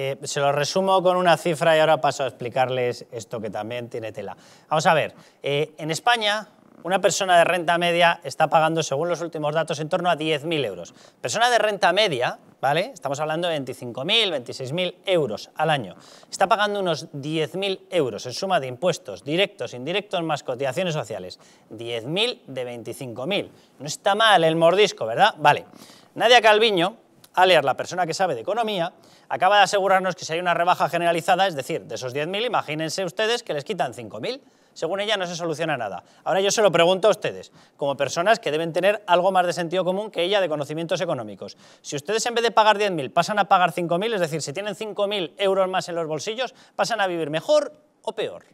Eh, se lo resumo con una cifra y ahora paso a explicarles esto que también tiene tela. Vamos a ver, eh, en España una persona de renta media está pagando, según los últimos datos, en torno a 10.000 euros. Persona de renta media, ¿vale? Estamos hablando de 25.000, 26.000 euros al año. Está pagando unos 10.000 euros en suma de impuestos directos, indirectos, más cotizaciones sociales. 10.000 de 25.000. No está mal el mordisco, ¿verdad? Vale. Nadia Calviño, alias la persona que sabe de economía, acaba de asegurarnos que si hay una rebaja generalizada, es decir, de esos 10.000, imagínense ustedes que les quitan 5.000. Según ella no se soluciona nada. Ahora yo se lo pregunto a ustedes, como personas que deben tener algo más de sentido común que ella de conocimientos económicos. Si ustedes en vez de pagar 10.000 pasan a pagar 5.000, es decir, si tienen 5.000 euros más en los bolsillos, pasan a vivir mejor o peor.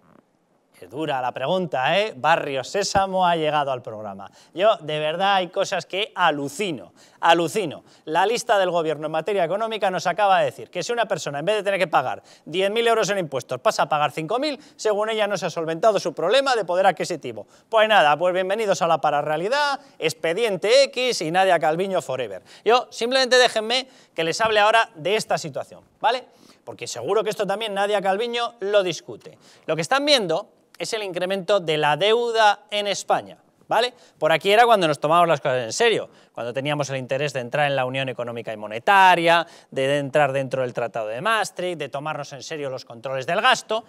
Qué dura la pregunta, ¿eh? Barrio Sésamo ha llegado al programa. Yo, de verdad, hay cosas que alucino, alucino. La lista del gobierno en materia económica nos acaba de decir que si una persona, en vez de tener que pagar 10.000 euros en impuestos, pasa a pagar 5.000, según ella no se ha solventado su problema de poder adquisitivo. Pues nada, pues bienvenidos a la pararrealidad, Expediente X y Nadia Calviño Forever. Yo, simplemente déjenme que les hable ahora de esta situación. ¿vale? Porque seguro que esto también Nadia Calviño lo discute. Lo que están viendo es el incremento de la deuda en España. ¿Vale? Por aquí era cuando nos tomábamos las cosas en serio, cuando teníamos el interés de entrar en la Unión Económica y Monetaria, de entrar dentro del Tratado de Maastricht, de tomarnos en serio los controles del gasto.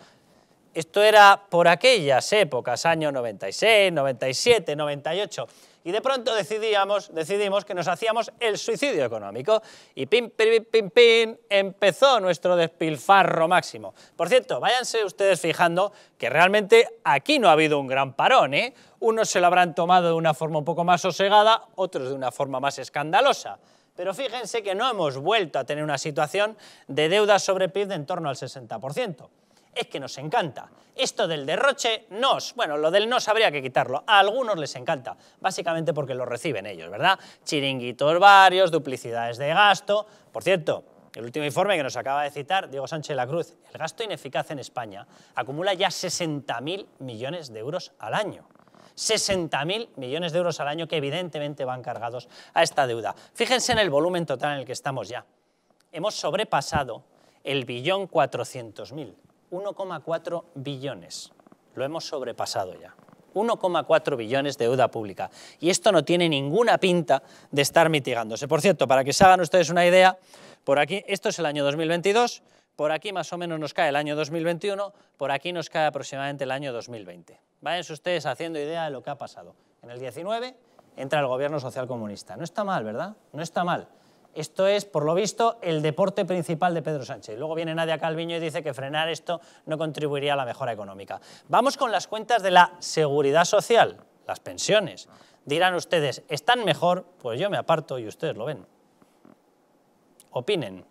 Esto era por aquellas épocas, año 96, 97, 98. Y de pronto decidíamos, decidimos que nos hacíamos el suicidio económico. Y pim, pim, pim, pim, empezó nuestro despilfarro máximo. Por cierto, váyanse ustedes fijando que realmente aquí no ha habido un gran parón, ¿eh? Unos se lo habrán tomado de una forma un poco más sosegada, otros de una forma más escandalosa. Pero fíjense que no hemos vuelto a tener una situación de deuda sobre PIB de en torno al 60% es que nos encanta. Esto del derroche nos, bueno, lo del nos habría que quitarlo, a algunos les encanta, básicamente porque lo reciben ellos, ¿verdad? Chiringuitos varios, duplicidades de gasto, por cierto, el último informe que nos acaba de citar Diego Sánchez la Cruz, el gasto ineficaz en España acumula ya 60.000 millones de euros al año. 60.000 millones de euros al año que evidentemente van cargados a esta deuda. Fíjense en el volumen total en el que estamos ya. Hemos sobrepasado el billón 400.000. 1,4 billones. Lo hemos sobrepasado ya. 1,4 billones de deuda pública. Y esto no tiene ninguna pinta de estar mitigándose. Por cierto, para que se hagan ustedes una idea, por aquí, esto es el año 2022, por aquí más o menos nos cae el año 2021, por aquí nos cae aproximadamente el año 2020. Váyanse ustedes haciendo idea de lo que ha pasado. En el 19 entra el gobierno social comunista. No está mal, ¿verdad? No está mal. Esto es, por lo visto, el deporte principal de Pedro Sánchez. Luego viene Nadia Calviño y dice que frenar esto no contribuiría a la mejora económica. Vamos con las cuentas de la seguridad social, las pensiones. Dirán ustedes, ¿están mejor? Pues yo me aparto y ustedes lo ven. Opinen,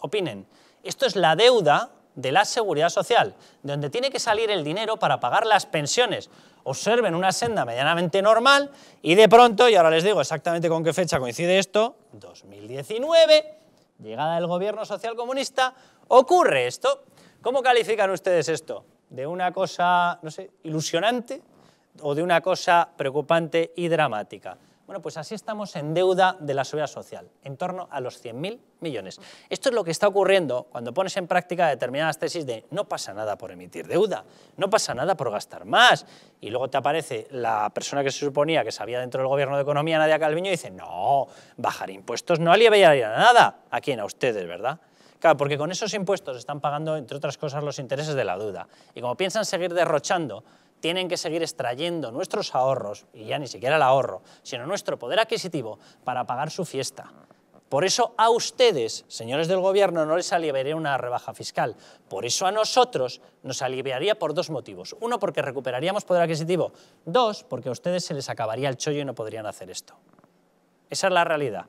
opinen. Esto es la deuda de la seguridad social, de donde tiene que salir el dinero para pagar las pensiones. Observen una senda medianamente normal y de pronto, y ahora les digo exactamente con qué fecha coincide esto, 2019, llegada del gobierno social comunista, ocurre esto. ¿Cómo califican ustedes esto? ¿De una cosa, no sé, ilusionante o de una cosa preocupante y dramática? Bueno, pues así estamos en deuda de la seguridad social, en torno a los 100.000 millones. Esto es lo que está ocurriendo cuando pones en práctica determinadas tesis de no pasa nada por emitir deuda, no pasa nada por gastar más. Y luego te aparece la persona que se suponía que sabía dentro del gobierno de economía, Nadia Calviño, y dice, no, bajar impuestos no aliviaría nada. ¿A quién? A ustedes, ¿verdad? Claro, porque con esos impuestos están pagando, entre otras cosas, los intereses de la deuda. Y como piensan seguir derrochando, tienen que seguir extrayendo nuestros ahorros, y ya ni siquiera el ahorro, sino nuestro poder adquisitivo para pagar su fiesta. Por eso a ustedes, señores del gobierno, no les aliviaría una rebaja fiscal. Por eso a nosotros nos aliviaría por dos motivos. Uno, porque recuperaríamos poder adquisitivo. Dos, porque a ustedes se les acabaría el chollo y no podrían hacer esto. Esa es la realidad.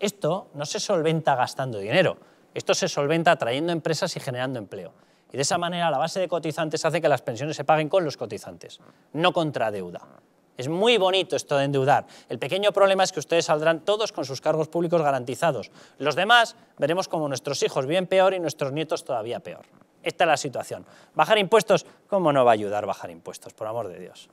Esto no se solventa gastando dinero. Esto se solventa atrayendo empresas y generando empleo. Y de esa manera la base de cotizantes hace que las pensiones se paguen con los cotizantes, no contra deuda. Es muy bonito esto de endeudar. El pequeño problema es que ustedes saldrán todos con sus cargos públicos garantizados. Los demás veremos como nuestros hijos bien peor y nuestros nietos todavía peor. Esta es la situación. Bajar impuestos, ¿cómo no va a ayudar bajar impuestos, por amor de Dios?